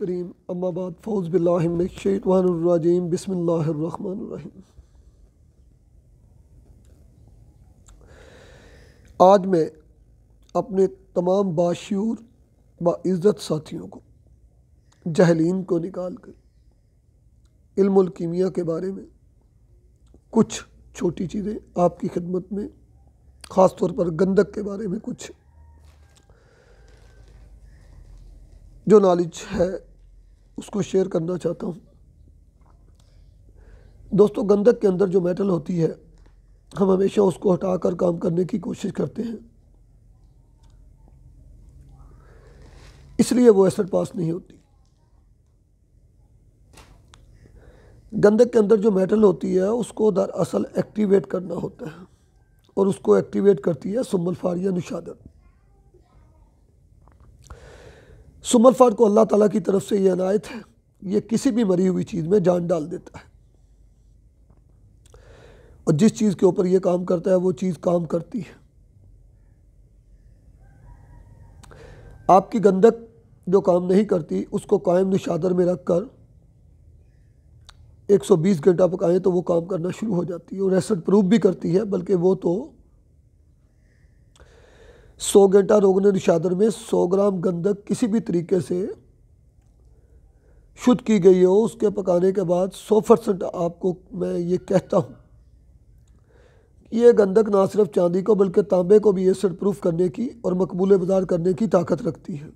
करीम अम्माबाद फ़ौज़ बिल्लाजीम बिस्मिल्लर आज मैं अपने तमाम बाशूर बाज़्ज़त साथियों को जहलीन को निकाल कर इल्मीमिया के बारे में कुछ छोटी चीज़ें आपकी खिदमत में ख़ास तौर पर गंदक के बारे में कुछ जो नॉलेज है उसको शेयर करना चाहता हूँ दोस्तों गंदक के अंदर जो मेटल होती है हम हमेशा उसको हटाकर काम करने की कोशिश करते हैं इसलिए वो एसड पास नहीं होती गंदक के अंदर जो मेटल होती है उसको दरअसल एक्टिवेट करना होता है और उसको एक्टिवेट करती है सुमल फारिया निशादत फार को अल्लाह ताला की तरफ से ये अनायत है ये किसी भी मरी हुई चीज़ में जान डाल देता है और जिस चीज़ के ऊपर ये काम करता है वो चीज़ काम करती है आपकी गंदक जो काम नहीं करती उसको कायम निशादर में रख कर 120 घंटा पकाएं तो वो काम करना शुरू हो जाती है और एसड प्रूफ भी करती है बल्कि वो तो सौ गेंटा रोगन निशादर में सौ ग्राम गंदक किसी भी तरीके से शुद्ध की गई हो उसके पकाने के बाद सौ परसेंट आपको मैं ये कहता हूँ ये गंदक ना सिर्फ चांदी को बल्कि तांबे को भी एसड प्रूफ करने की और मकबूल बाजार करने की ताकत रखती है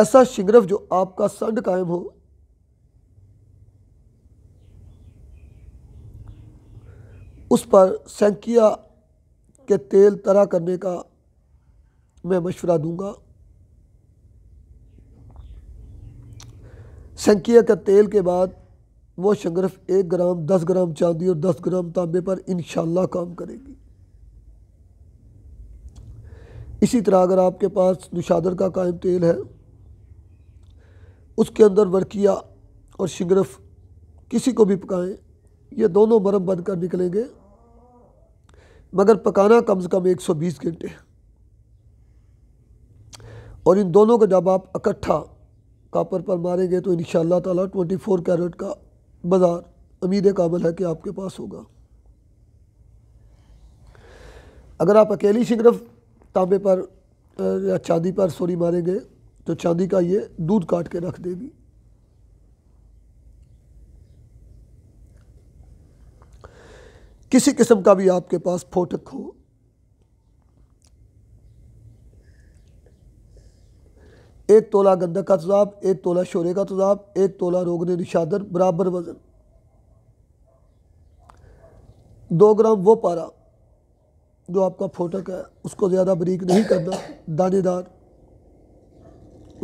ऐसा शिंगरफ जो आपका संड कायम हो उस पर सेंकिया के तेल तरह करने का मैं मशवरा दूंगा सेंकिया के तेल के बाद वो शंगरफ एक ग्राम दस ग्राम चांदी और दस ग्राम तांबे पर इन काम करेगी इसी तरह अगर आपके पास नुशादर का कायम तेल है उसके अंदर वर्किया और शिंगरफ किसी को भी पकाएं ये दोनों बंद कर निकलेंगे मगर पकाना कम से कम 120 घंटे और इन दोनों को जब आप इकट्ठा कापर पर मारेंगे तो इन ताला 24 कैरेट का बाज़ार अमीर काबल है कि आपके पास होगा अगर आप अकेली शिगरफ तांबे पर या चांदी पर सोरी मारेंगे तो चांदी का ये दूध काट के रख देगी किसी किस्म का भी आपके पास फोटक हो एक तोला गंदक का तजाब एक तोला शोरे का तजाब एक तोला रोगने निशादर बराबर वजन दो ग्राम वो पारा जो आपका फोटक है उसको ज़्यादा बरीक नहीं करना दानेदार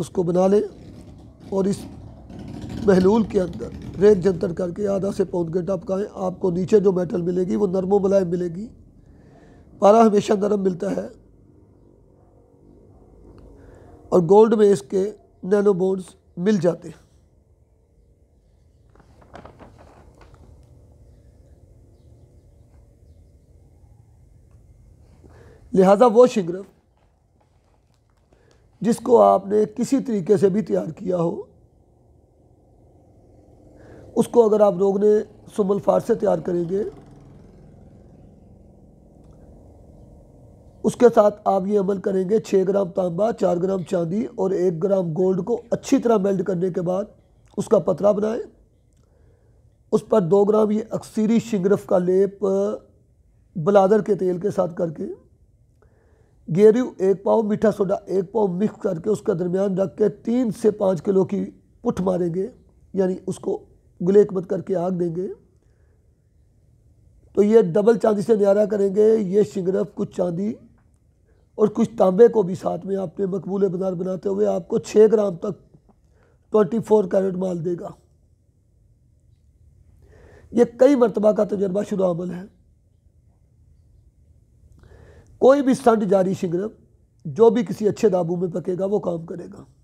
उसको बना लें और इस महलूल के अंदर रेत जंतर करके आधा से पौन घंटा पकाएं आपको नीचे जो मेटल मिलेगी वो नरमो मुलायम मिलेगी पारा हमेशा नरम मिलता है और गोल्ड में इसके नैनो बोन्स मिल जाते हैं लिहाजा वो शिंगरफ जिसको आपने किसी तरीके से भी तैयार किया हो उसको अगर आप लोग ने फार से तैयार करेंगे उसके साथ आप ये अमल करेंगे छः ग्राम तांबा चार ग्राम चांदी और एक ग्राम गोल्ड को अच्छी तरह मेल्ट करने के बाद उसका पतला बनाएं उस पर दो ग्राम ये अक्सीरी शिंगरफ का लेप बलादर के तेल के साथ करके गेरू एक पाव मीठा सोडा एक पाव मिक्स करके उसका दरमियान रख के तीन से पाँच किलो की पुठ मारेंगे यानी उसको गुलेक मत करके आग देंगे तो ये डबल चांदी से न्यारा करेंगे ये शिंगरफ कुछ चांदी और कुछ तांबे को भी साथ में आपने मकबूल बाजार बनाते हुए आपको छः ग्राम तक ट्वेंटी फोर कैरेट माल देगा ये कई मरतबा का तजर्बा शुदा अमल है कोई भी स्टंट जारी शिंगरफ जो भी किसी अच्छे दाबू में पकेगा वो काम करेगा